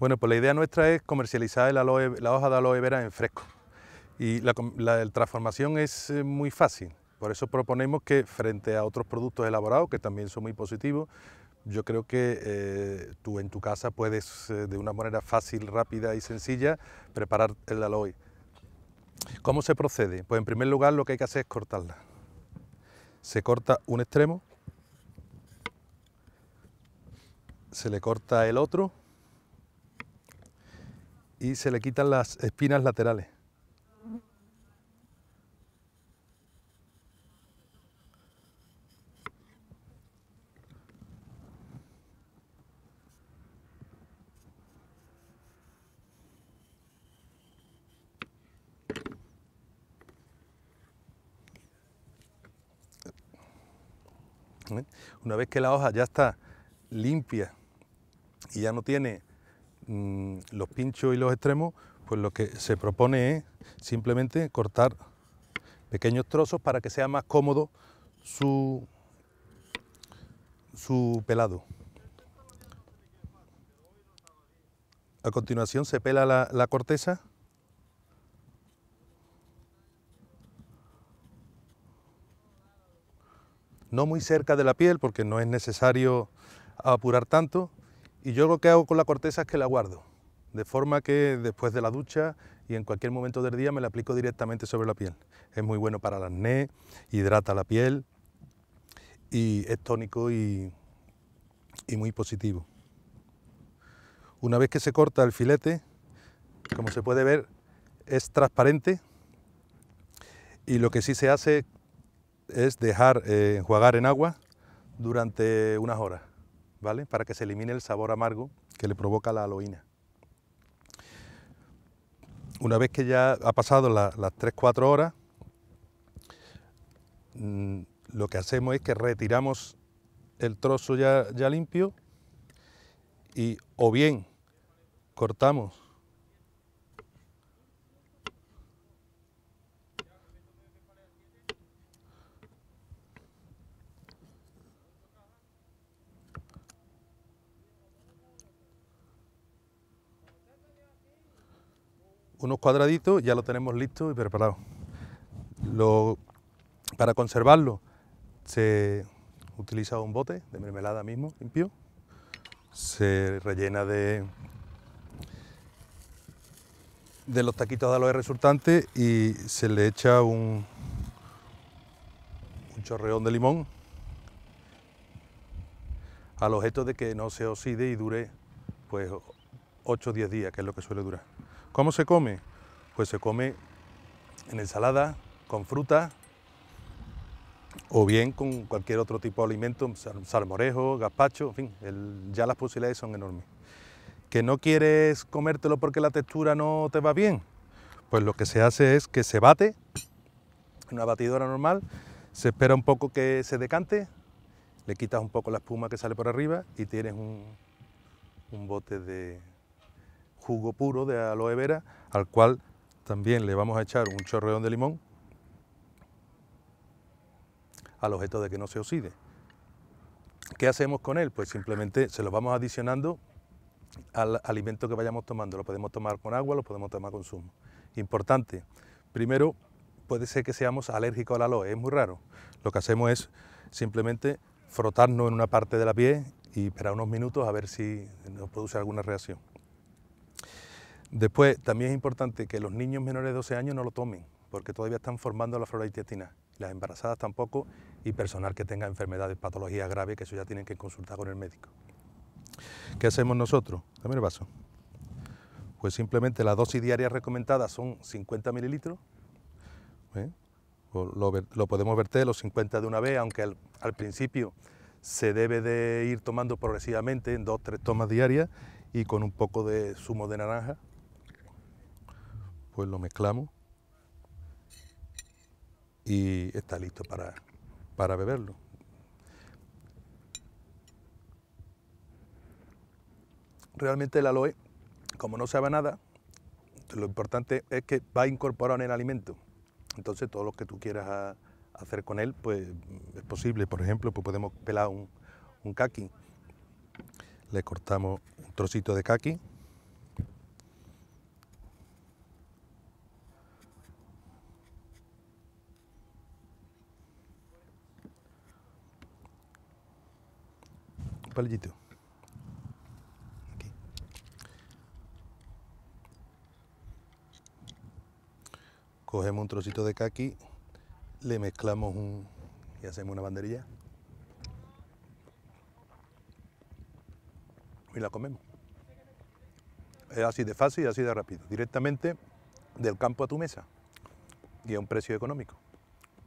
Bueno, pues la idea nuestra es comercializar el la hoja de aloe vera en fresco. Y la, transformación es eh, muy fácil. Por eso proponemos que frente a otros productos elaborados, que también son muy positivos, yo creo que eh, tú en tu casa puedes eh, de una manera fácil, rápida y sencilla preparar el aloe. ¿Cómo se procede? Pues en primer lugar lo que hay que hacer es cortarla. Se corta un extremo, se le corta el otro y se le quitan las espinas laterales. Una vez que la hoja ya está limpia y ya no tiene Mm, los pinchos y los extremos, pues lo que se propone es simplemente cortar pequeños trozos para que sea más cómodo su, su pelado. A continuación se pela la corteza. No muy cerca de la piel porque no es necesario apurar tanto. Y yo lo que hago con la corteza es que la guardo, de forma que después de la ducha y en cualquier momento del día me la aplico directamente sobre la piel. Es muy bueno para el acné, hidrata la piel y es tónico y, muy positivo. Una vez que se corta el filete, como se puede ver, es transparente y lo que sí se hace es dejar eh, enjuagar en agua durante unas horas. Para que se elimine el sabor amargo que le provoca la aloína. Una vez que ya ha pasado las 3-4 horas, mm, lo que hacemos es que retiramos el trozo ya, ya limpio y o bien cortamos unos cuadraditos, ya lo tenemos listo y preparado. para conservarlo se utiliza un bote de mermelada mismo, limpio, se rellena de, de los taquitos de aloe resultantes y se le echa un, un chorreón de limón al objeto de que no se oxide y dure pues 8 o 10 días, que es lo que suele durar. ¿Cómo se come? Pues se come en ensalada, con fruta o bien con cualquier otro tipo de alimento, salmorejo, gazpacho, en fin, ya las posibilidades son enormes. ¿Que no quieres comértelo porque la textura no te va bien? Pues lo que se hace es que se bate en una batidora normal, se espera un poco que se decante, le quitas un poco la espuma que sale por arriba y tienes un bote de, jugo puro de aloe vera, al cual también le vamos a echar un chorreón de limón al objeto de que no se oxide. ¿Qué hacemos con él? Pues simplemente se lo vamos adicionando al alimento que vayamos tomando. Lo podemos tomar con agua, lo podemos tomar con zumo. Importante, primero puede ser que seamos alérgicos al aloe, es muy raro. Lo que hacemos es simplemente frotarnos en una parte de la piel y esperar unos minutos a ver si nos produce alguna reacción. Después, también es importante que los niños menores de 12 años no lo tomen, porque todavía están formando la flora intestinal, las embarazadas tampoco, y personal que tenga enfermedades, patologías graves, que eso ya tienen que consultar con el médico. ¿Qué hacemos nosotros? Dame el vaso. Pues simplemente la dosis diaria recomendada son 50 mililitros. ¿eh? Lo, podemos verter los 50 de una vez, aunque al, al principio se debe de ir tomando progresivamente en dos, tres tomas diarias y con un poco de zumo de naranja pues lo mezclamos y está listo para, beberlo. Realmente el aloe, como no sabe nada, lo importante es que va incorporado en el alimento. Entonces todo lo que tú quieras hacer con él, pues es posible. Por ejemplo, pues podemos pelar un, un kaki. Le cortamos un trocito de kaki, palillito. Cogemos un trocito de kaki le mezclamos un y hacemos una banderilla. Y la comemos. Es así de fácil y así de rápido. Directamente del campo a tu mesa. Y a un precio económico.